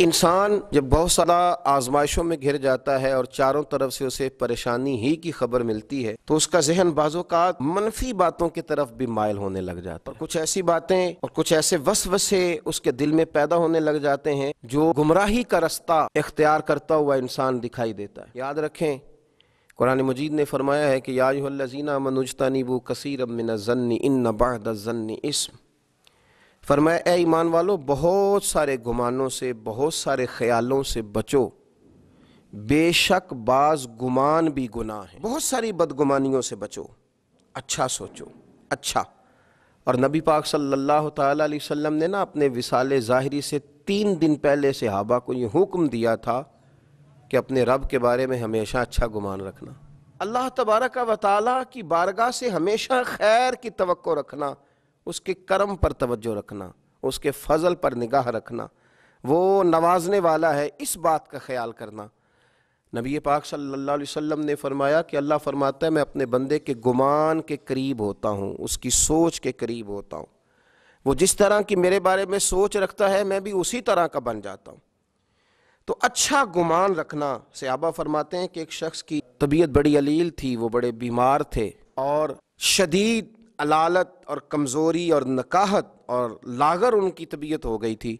इंसान जब बहुत सारा आजमाइशों में घिर जाता है और चारों तरफ से उसे परेशानी ही की खबर मिलती है तो उसका जहन बाजों का मनफी बातों की तरफ भी मायल होने लग जाता है कुछ ऐसी बातें और कुछ ऐसे वसे उसके दिल में पैदा होने लग जाते हैं जो गुमराही का रास्ता इख्तियार करता हुआ इंसान दिखाई देता है याद रखें कुरान मजीद ने फरमाया है कि याजीना मनुजता नीबू कसीर मिन जन्नी इन नबाद जन्नी इसम फरमाया ईमान वालों बहुत सारे गुमानों से बहुत सारे ख्यालों से बचो बेशक बाज गुमान भी गुनाह है बहुत सारी बदगुमानियों से बचो अच्छा सोचो अच्छा और नबी पाक सल्लल्लाहु अलैहि वसल्लम ने ना अपने विसाल ज़ाहरी से तीन दिन पहले से सहाबा को ये हुक्म दिया था कि अपने रब के बारे में हमेशा अच्छा गुमान रखना अल्लाह तबारक व ताली की बारगाह से हमेशा खैर की तो रखना उसके कर्म पर तवज्जो रखना उसके फजल पर निगाह रखना वो नवाजने वाला है इस बात का ख्याल करना नबी पाक सल्लल्लाहु अलैहि वसल्लम ने फरमाया कि अल्लाह फरमाता है मैं अपने बंदे के गुमान के करीब होता हूँ उसकी सोच के करीब होता हूँ वो जिस तरह की मेरे बारे में सोच रखता है मैं भी उसी तरह का बन जाता हूँ तो अच्छा गुमान रखना सहाबा फरमाते हैं कि एक शख्स की तबीयत बड़ी अलील थी वो बड़े बीमार थे और शदीद अलालत और कमज़ोरी और नकाहत और लागर उनकी तबीयत हो गई थी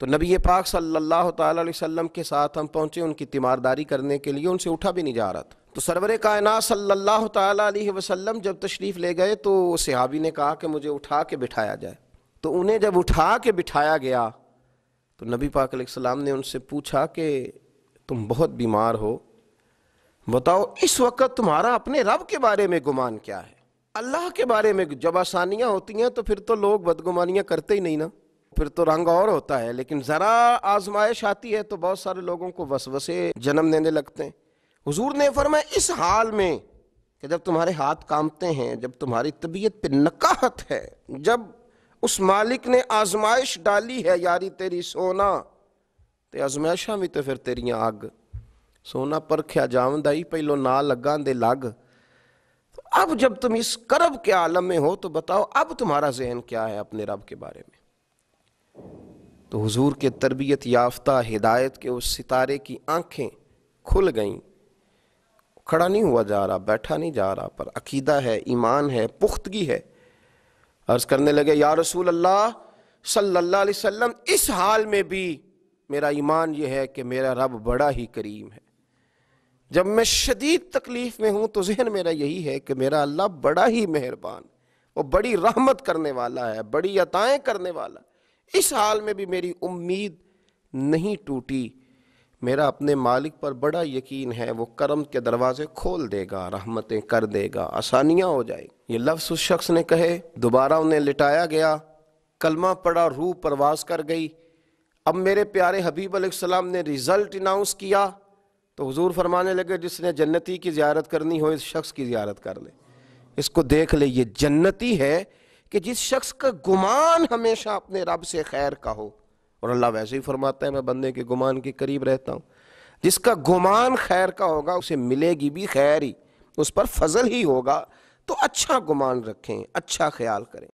तो नबी पाक सल्लल्लाहु अलैहि वसल्लम के साथ हम पहुँचे उनकी तीमारदारी करने के लिए उनसे उठा भी नहीं जा रहा था तो सरवर कायनात सल्लल्लाहु अलैहि वसल्लम जब तशरीफ़ ले गए तो सिहाबी ने कहा कि मुझे उठा के बिठाया जाए तो उन्हें जब उठा के बिठाया गया तो नबी पाक सलाम ने उनसे पूछा कि तुम बहुत बीमार हो बताओ इस वक्त तुम्हारा अपने रब के बारे में गुमान क्या है अल्लाह के बारे में जब आसानियाँ होती हैं तो फिर तो लोग बदगुमानियाँ करते ही नहीं ना फिर तो रंग और होता है लेकिन ज़रा आजमाइश आती है तो बहुत सारे लोगों को वसवसे जन्म देने लगते हैं हुजूर ने फरमाया इस हाल में कि जब तुम्हारे हाथ कांपते हैं जब तुम्हारी तबीयत पे नकाहत है जब उस मालिक ने आजमाइश डाली है यारी तेरी सोना तो आजमाइशा भी तो फिर ਫਿਰ ਤੇਰੀਆਂ सोना ਸੋਨਾ ਪਰਖਿਆ ਜਾਵੰਦਾਈ ਪਹਿਲੋਂ ਨਾ ਲੱਗਾਂ ਦੇ ਲੱਗ अब जब तुम इस करब के आलम में हो तो बताओ अब तुम्हारा जहन क्या है अपने रब के बारे में तो हुजूर के तरबियत याफ्ता हिदायत के उस सितारे की आंखें खुल गईं खड़ा नहीं हुआ जा रहा बैठा नहीं जा रहा पर अकीदा है ईमान है पुख्तगी है अर्ज करने लगे या रसूल अल्लाह सल्लल्लाहु अलैहि वसल्लम इस हाल में भी मेरा ईमान यह है कि मेरा रब बड़ा ही करीम है जब मैं शदीद तकलीफ़ में हूँ तो जहन मेरा यही है कि मेरा अल्लाह बड़ा ही मेहरबान वो बड़ी रहमत करने वाला है बड़ी अताएं करने वाला इस हाल में भी मेरी उम्मीद नहीं टूटी मेरा अपने मालिक पर बड़ा यकीन है वो करम के दरवाजे खोल देगा रहमतें कर देगा आसानियाँ हो जाएगी ये लफ्स उस शख्स ने कहे दोबारा उन्हें लिटाया गया कलमा पड़ा रूह परवास कर गई अब मेरे प्यारे हबीब सलाम ने रिज़ल्ट अनाउंस किया तो हुजूर फरमाने लगे जिसने जन्नती की ज्यारत करनी हो इस शख्स की ज्यारत कर ले इसको देख ले ये जन्नती है कि जिस शख्स का गुमान हमेशा अपने रब से खैर का हो और अल्लाह वैसे ही फरमाता है मैं बंदे के गुमान के करीब रहता हूँ जिसका गुमान खैर का होगा उसे मिलेगी भी खैर ही उस पर फजल ही होगा तो अच्छा गुमान रखें अच्छा ख्याल करें